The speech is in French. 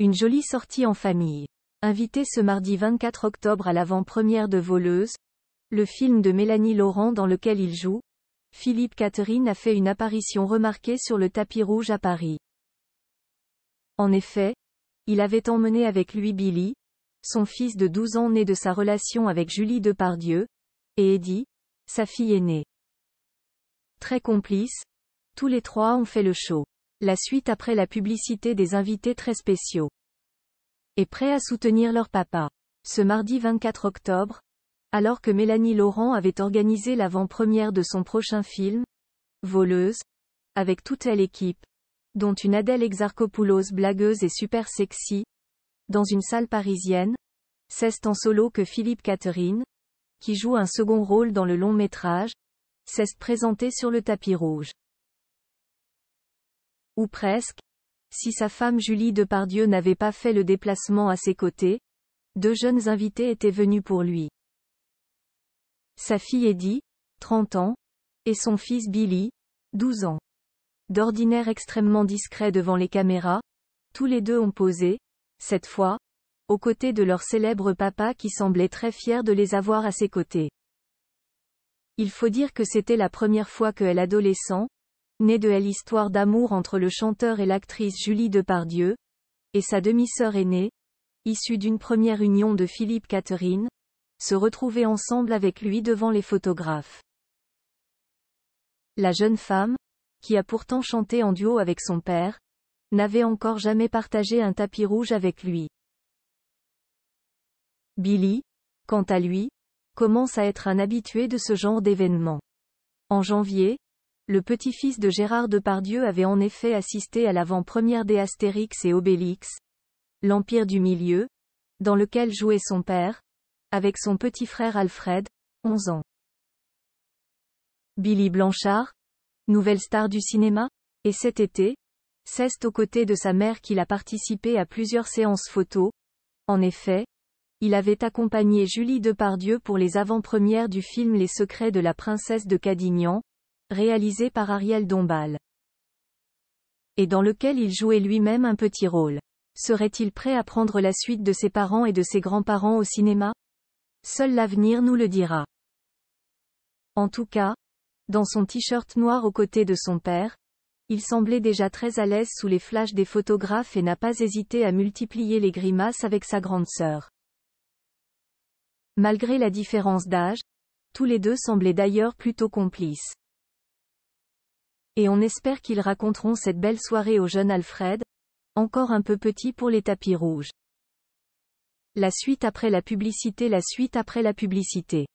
Une jolie sortie en famille. Invité ce mardi 24 octobre à l'avant-première de Voleuse, le film de Mélanie Laurent dans lequel il joue, Philippe Catherine a fait une apparition remarquée sur le tapis rouge à Paris. En effet, il avait emmené avec lui Billy, son fils de 12 ans né de sa relation avec Julie Depardieu, et Eddie, sa fille aînée. Très complices, tous les trois ont fait le show. La suite après la publicité des invités très spéciaux. Et prêts à soutenir leur papa. Ce mardi 24 octobre, alors que Mélanie Laurent avait organisé l'avant-première de son prochain film, Voleuse, avec toute l'équipe, dont une Adèle Exarchopoulos blagueuse et super sexy, dans une salle parisienne, c'est en solo que Philippe Catherine, qui joue un second rôle dans le long métrage, s'est présenté sur le tapis rouge. Ou presque. Si sa femme Julie Depardieu n'avait pas fait le déplacement à ses côtés, deux jeunes invités étaient venus pour lui. Sa fille Eddie, 30 ans, et son fils Billy, 12 ans. D'ordinaire extrêmement discret devant les caméras, tous les deux ont posé, cette fois, aux côtés de leur célèbre papa qui semblait très fier de les avoir à ses côtés. Il faut dire que c'était la première fois que l'adolescent, Née de l'histoire d'amour entre le chanteur et l'actrice Julie Depardieu, et sa demi-sœur aînée, issue d'une première union de Philippe Catherine, se retrouvait ensemble avec lui devant les photographes. La jeune femme, qui a pourtant chanté en duo avec son père, n'avait encore jamais partagé un tapis rouge avec lui. Billy, quant à lui, commence à être un habitué de ce genre d'événement. En janvier, le petit-fils de Gérard Depardieu avait en effet assisté à l'avant-première des Astérix et Obélix, l'Empire du Milieu, dans lequel jouait son père, avec son petit frère Alfred, 11 ans. Billy Blanchard, nouvelle star du cinéma, et cet été, Ceste aux côtés de sa mère qu'il a participé à plusieurs séances photos. En effet, il avait accompagné Julie Depardieu pour les avant-premières du film Les Secrets de la Princesse de Cadignan, réalisé par Ariel Dombal. Et dans lequel il jouait lui-même un petit rôle. Serait-il prêt à prendre la suite de ses parents et de ses grands-parents au cinéma Seul l'avenir nous le dira. En tout cas, dans son t-shirt noir aux côtés de son père, il semblait déjà très à l'aise sous les flashs des photographes et n'a pas hésité à multiplier les grimaces avec sa grande sœur. Malgré la différence d'âge, tous les deux semblaient d'ailleurs plutôt complices. Et on espère qu'ils raconteront cette belle soirée au jeune Alfred, encore un peu petit pour les tapis rouges. La suite après la publicité La suite après la publicité